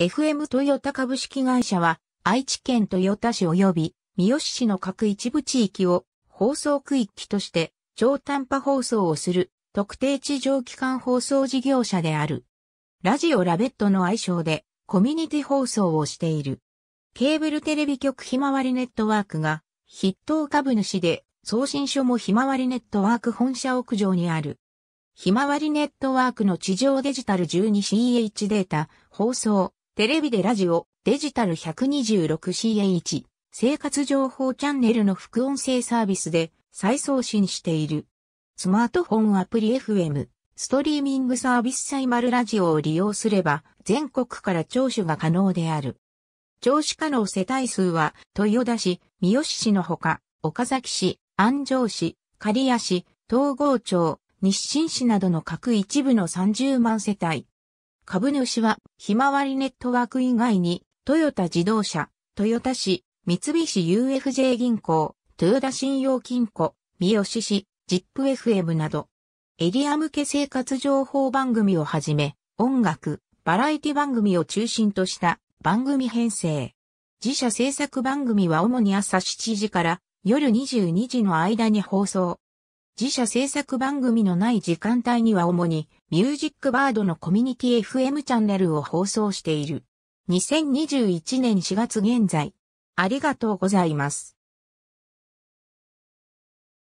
FM トヨタ株式会社は、愛知県豊田市及び三好市の各一部地域を放送区域として超短波放送をする特定地上機関放送事業者である。ラジオラベットの愛称でコミュニティ放送をしている。ケーブルテレビ局ひまわりネットワークが筆頭株主で送信所もひまわりネットワーク本社屋上にある。ひまわりネットワークの地上デジタル 12CH データ放送テレビでラジオ、デジタル 126CN1、生活情報チャンネルの副音声サービスで再送信している。スマートフォンアプリ FM、ストリーミングサービスサイマルラジオを利用すれば、全国から聴取が可能である。聴取可能世帯数は、豊田市、三好市のほか、岡崎市、安城市、刈谷市、東郷町、日清市などの各一部の30万世帯。株主は、ひまわりネットワーク以外に、トヨタ自動車、トヨタ市、三菱 UFJ 銀行、豊田信用金庫、三好市、ジップ FM など、エリア向け生活情報番組をはじめ、音楽、バラエティ番組を中心とした番組編成。自社制作番組は主に朝7時から夜22時の間に放送。自社制作番組のない時間帯には主にミュージックバードのコミュニティ FM チャンネルを放送している。2021年4月現在。ありがとうございます。